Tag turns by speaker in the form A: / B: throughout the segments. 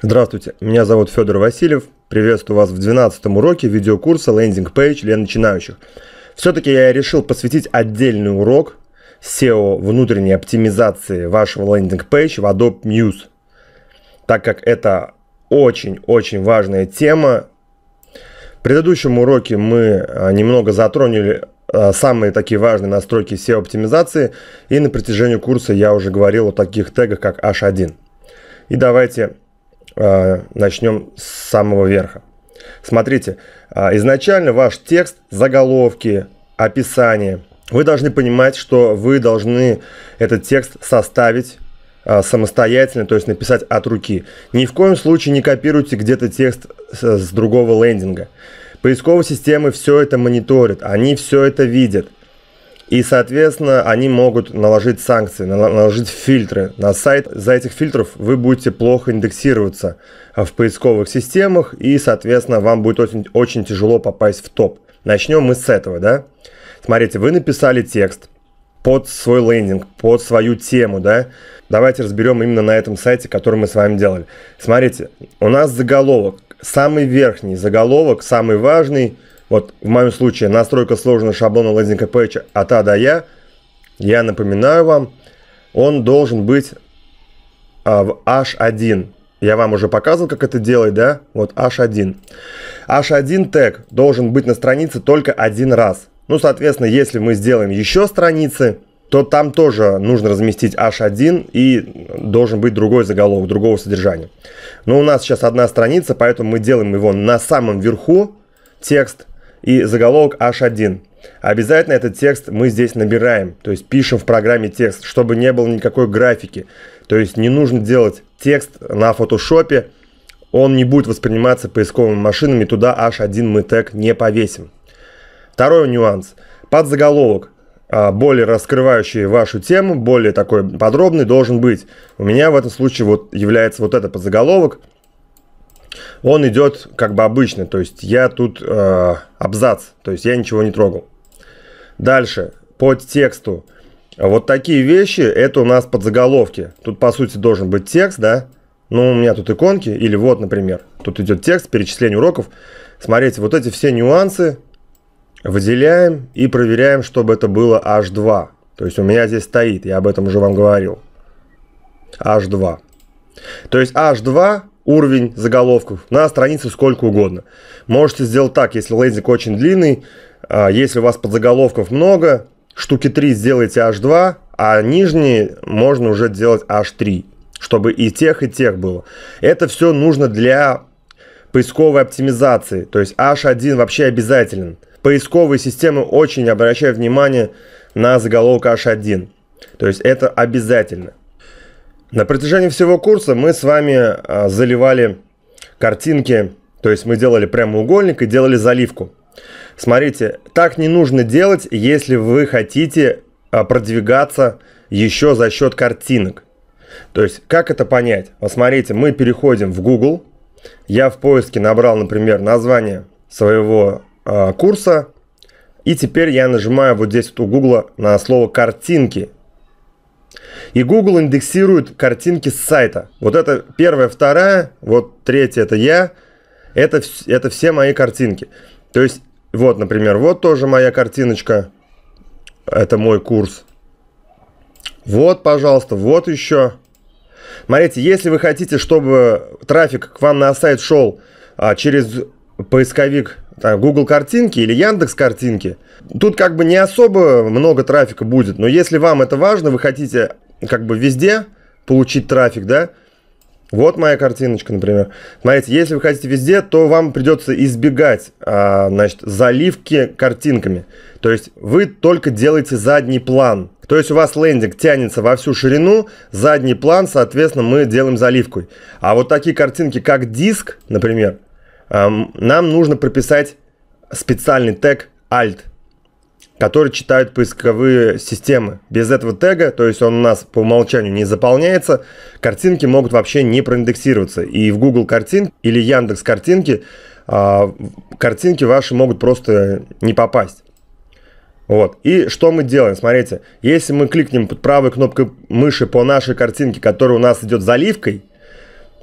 A: Здравствуйте, меня зовут Федор Васильев. Приветствую вас в 12 уроке видеокурса Landing Page для начинающих». Все-таки я решил посвятить отдельный урок SEO внутренней оптимизации вашего landing page в Adobe Muse, так как это очень-очень важная тема. В предыдущем уроке мы а, немного затронули а, самые такие важные настройки SEO-оптимизации, и на протяжении курса я уже говорил о таких тегах, как H1. И давайте Э, начнем с самого верха. Смотрите, э, изначально ваш текст, заголовки, описание. Вы должны понимать, что вы должны этот текст составить э, самостоятельно, то есть написать от руки. Ни в коем случае не копируйте где-то текст с другого лендинга. Поисковые системы все это мониторят, они все это видят. И, соответственно, они могут наложить санкции, наложить фильтры на сайт. За этих фильтров вы будете плохо индексироваться а, в поисковых системах, и, соответственно, вам будет очень, очень тяжело попасть в топ. Начнем мы с этого, да? Смотрите, вы написали текст под свой лендинг, под свою тему, да? Давайте разберем именно на этом сайте, который мы с вами делали. Смотрите, у нас заголовок, самый верхний заголовок, самый важный – вот в моем случае настройка сложного шаблона лендинга пейджа от А до Я. Я напоминаю вам, он должен быть а, в H1. Я вам уже показывал, как это делать, да? Вот H1. H1 тег должен быть на странице только один раз. Ну, соответственно, если мы сделаем еще страницы, то там тоже нужно разместить H1 и должен быть другой заголовок, другого содержания. Но у нас сейчас одна страница, поэтому мы делаем его на самом верху, текст, и заголовок H1. Обязательно этот текст мы здесь набираем, то есть пишем в программе текст, чтобы не было никакой графики. То есть не нужно делать текст на фотошопе, он не будет восприниматься поисковыми машинами, туда H1 мы тег не повесим. Второй нюанс. под заголовок а, более раскрывающий вашу тему, более такой подробный должен быть. У меня в этом случае вот является вот этот подзаголовок – он идет как бы обычно, то есть я тут э, абзац, то есть я ничего не трогал. Дальше, под тексту. Вот такие вещи, это у нас подзаголовки. Тут, по сути, должен быть текст, да? Ну, у меня тут иконки, или вот, например, тут идет текст, перечисление уроков. Смотрите, вот эти все нюансы выделяем и проверяем, чтобы это было H2. То есть у меня здесь стоит, я об этом уже вам говорил. H2. То есть H2 уровень заголовков на страницу сколько угодно. Можете сделать так, если лендинг очень длинный, а, если у вас подзаголовков много, штуки 3 сделайте H2, а нижние можно уже делать H3, чтобы и тех, и тех было. Это все нужно для поисковой оптимизации, то есть H1 вообще обязателен. Поисковые системы очень обращают внимание на заголовок H1, то есть это обязательно. На протяжении всего курса мы с вами а, заливали картинки, то есть мы делали прямоугольник и делали заливку. Смотрите, так не нужно делать, если вы хотите а, продвигаться еще за счет картинок. То есть, как это понять? Посмотрите, мы переходим в Google. Я в поиске набрал, например, название своего э, курса. И теперь я нажимаю вот здесь вот у Google на слово «картинки». И Google индексирует картинки с сайта. Вот это первая, вторая, вот третья это я. Это, это все мои картинки. То есть, вот, например, вот тоже моя картиночка. Это мой курс. Вот, пожалуйста, вот еще. Смотрите, если вы хотите, чтобы трафик к вам на сайт шел а, через поисковик там, Google картинки или Яндекс картинки. Тут как бы не особо много трафика будет, но если вам это важно, вы хотите как бы везде получить трафик, да, вот моя картиночка, например. Смотрите, если вы хотите везде, то вам придется избегать, а, значит, заливки картинками. То есть вы только делаете задний план. То есть у вас лендинг тянется во всю ширину, задний план, соответственно, мы делаем заливкой. А вот такие картинки, как диск, например, Эм, нам нужно прописать специальный тег alt, который читают поисковые системы. Без этого тега, то есть он у нас по умолчанию не заполняется, картинки могут вообще не проиндексироваться. И в Google картинки или Яндекс картинки а, картинки ваши могут просто не попасть. Вот. И что мы делаем? Смотрите, если мы кликнем под правой кнопкой мыши по нашей картинке, которая у нас идет заливкой,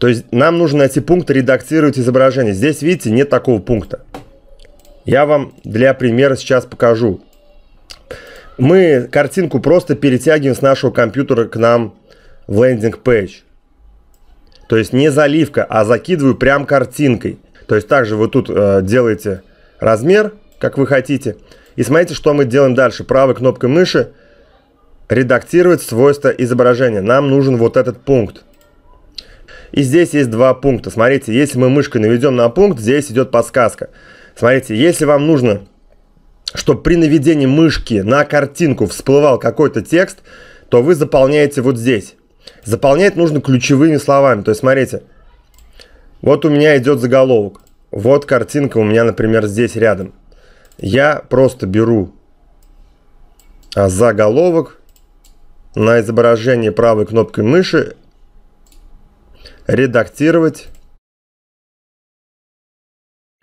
A: то есть нам нужно найти пункт «Редактировать изображение». Здесь, видите, нет такого пункта. Я вам для примера сейчас покажу. Мы картинку просто перетягиваем с нашего компьютера к нам в лендинг-пейдж. То есть не заливка, а закидываю прям картинкой. То есть также вы тут э, делаете размер, как вы хотите. И смотрите, что мы делаем дальше. Правой кнопкой мыши редактировать свойства изображения. Нам нужен вот этот пункт. И здесь есть два пункта. Смотрите, если мы мышкой наведем на пункт, здесь идет подсказка. Смотрите, если вам нужно, чтобы при наведении мышки на картинку всплывал какой-то текст, то вы заполняете вот здесь. Заполнять нужно ключевыми словами. То есть, смотрите, вот у меня идет заголовок. Вот картинка у меня, например, здесь рядом. Я просто беру а, заголовок на изображение правой кнопкой мыши редактировать.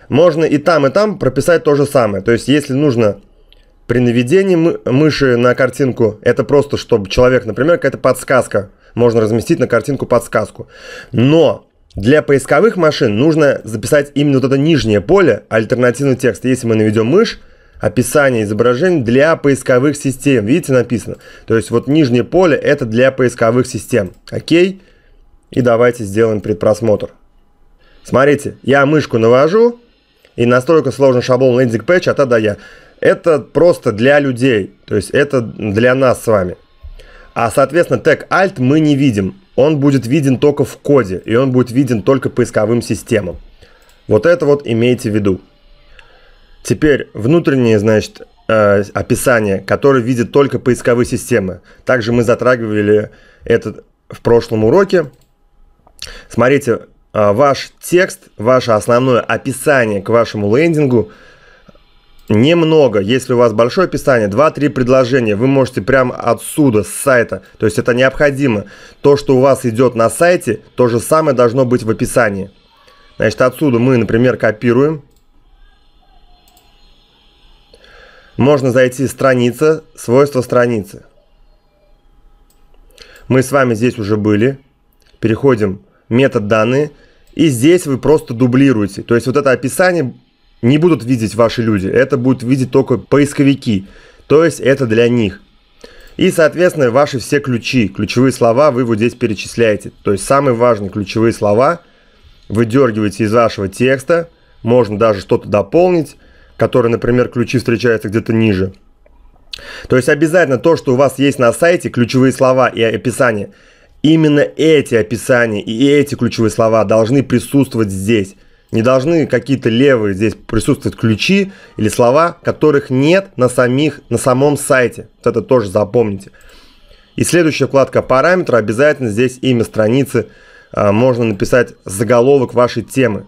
A: Можно и там, и там прописать то же самое. То есть, если нужно при наведении мы мыши на картинку, это просто, чтобы человек, например, какая-то подсказка, можно разместить на картинку подсказку. Но для поисковых машин нужно записать именно вот это нижнее поле, альтернативный текст. Если мы наведем мышь, описание изображений для поисковых систем. Видите, написано. То есть вот нижнее поле это для поисковых систем. Окей? И давайте сделаем предпросмотр. Смотрите, я мышку навожу, и настройка сложен шаблон лендинг пэтч А тогда Я. Это просто для людей, то есть это для нас с вами. А, соответственно, тег alt мы не видим. Он будет виден только в коде, и он будет виден только поисковым системам. Вот это вот имейте в виду. Теперь внутреннее, значит, э, описание, которое видит только поисковые системы. Также мы затрагивали это в прошлом уроке. Смотрите, а, ваш текст, ваше основное описание к вашему лендингу немного. Если у вас большое описание, 2-3 предложения, вы можете прямо отсюда, с сайта. То есть это необходимо. То, что у вас идет на сайте, то же самое должно быть в описании. Значит, отсюда мы, например, копируем. Можно зайти страница, свойства страницы. Мы с вами здесь уже были. Переходим метод данные и здесь вы просто дублируете. То есть вот это описание не будут видеть ваши люди, это будут видеть только поисковики. То есть это для них. И, соответственно, ваши все ключи, ключевые слова вы вот здесь перечисляете. То есть самые важные ключевые слова вы выдергиваете из вашего текста, можно даже что-то дополнить, которые, например, ключи встречаются где-то ниже. То есть обязательно то, что у вас есть на сайте, ключевые слова и описание – Именно эти описания и эти ключевые слова должны присутствовать здесь. Не должны какие-то левые здесь присутствовать ключи или слова, которых нет на, самих, на самом сайте. Вот это тоже запомните. И следующая вкладка «Параметры». Обязательно здесь имя страницы. А, можно написать заголовок вашей темы.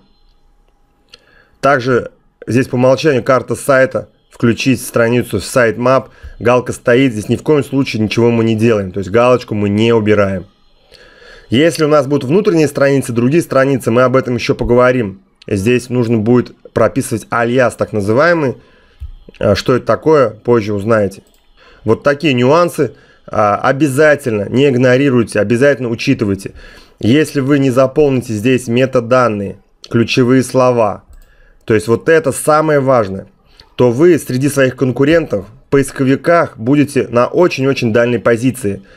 A: Также здесь по умолчанию карта сайта. Включить страницу в сайт мап. Галка стоит. Здесь ни в коем случае ничего мы не делаем. То есть галочку мы не убираем. Если у нас будут внутренние страницы, другие страницы, мы об этом еще поговорим. Здесь нужно будет прописывать альяс так называемый. А, что это такое, позже узнаете. Вот такие нюансы а, обязательно не игнорируйте, обязательно учитывайте. Если вы не заполните здесь метаданные, ключевые слова, то есть вот это самое важное, то вы среди своих конкурентов поисковиках будете на очень-очень дальней позиции –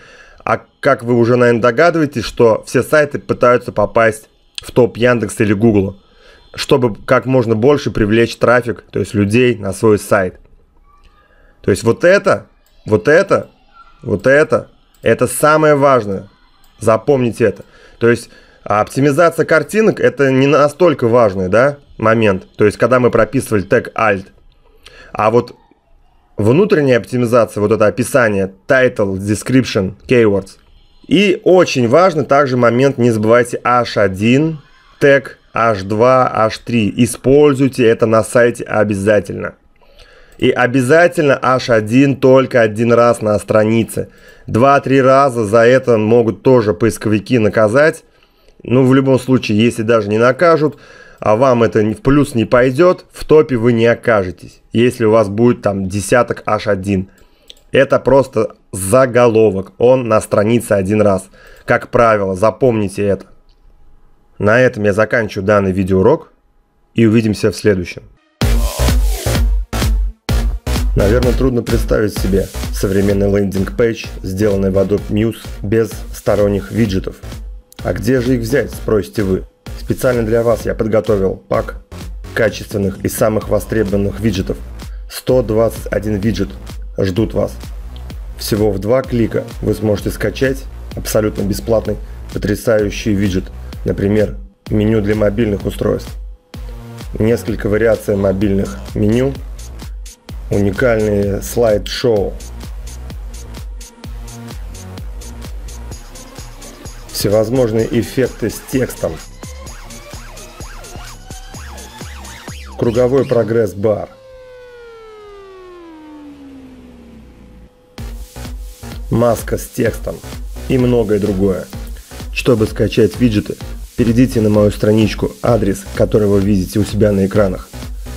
A: а как вы уже, наверное, догадываетесь, что все сайты пытаются попасть в топ Яндекса или Гугла, чтобы как можно больше привлечь трафик, то есть людей на свой сайт. То есть вот это, вот это, вот это, это самое важное. Запомните это. То есть а, оптимизация картинок это не настолько важный да, момент. То есть когда мы прописывали тег alt. А вот внутренняя оптимизация, вот это описание, title, description, keywords. И очень важный также момент, не забывайте H1, тег, H2, H3. Используйте это на сайте обязательно. И обязательно H1 только один раз на странице. Два-три раза за это могут тоже поисковики наказать. Ну, в любом случае, если даже не накажут, а вам это в плюс не пойдет, в топе вы не окажетесь, если у вас будет там десяток H1. Это просто заголовок, он на странице один раз. Как правило, запомните это. На этом я заканчиваю данный видеоурок и увидимся в следующем. Наверное, трудно представить себе современный лендинг-пейдж, сделанный в Adobe Muse без сторонних виджетов. А где же их взять, спросите вы? Специально для вас я подготовил пак качественных и самых востребованных виджетов. 121 виджет ждут вас. Всего в два клика вы сможете скачать абсолютно бесплатный потрясающий виджет, например, меню для мобильных устройств. Несколько вариаций мобильных меню, уникальные слайд-шоу, всевозможные эффекты с текстом – круговой прогресс-бар. Маска с текстом и многое другое. Чтобы скачать виджеты, перейдите на мою страничку, адрес которого вы видите у себя на экранах.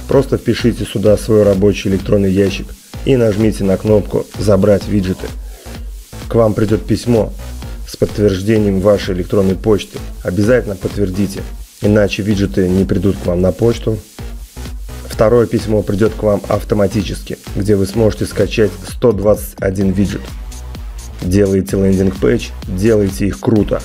A: Просто впишите сюда свой рабочий электронный ящик и нажмите на кнопку «Забрать виджеты». К вам придет письмо с подтверждением вашей электронной почты. Обязательно подтвердите, иначе виджеты не придут к вам на почту Второе письмо придет к вам автоматически, где вы сможете скачать 121 виджет. Делайте лендинг-пейдж, делайте их круто,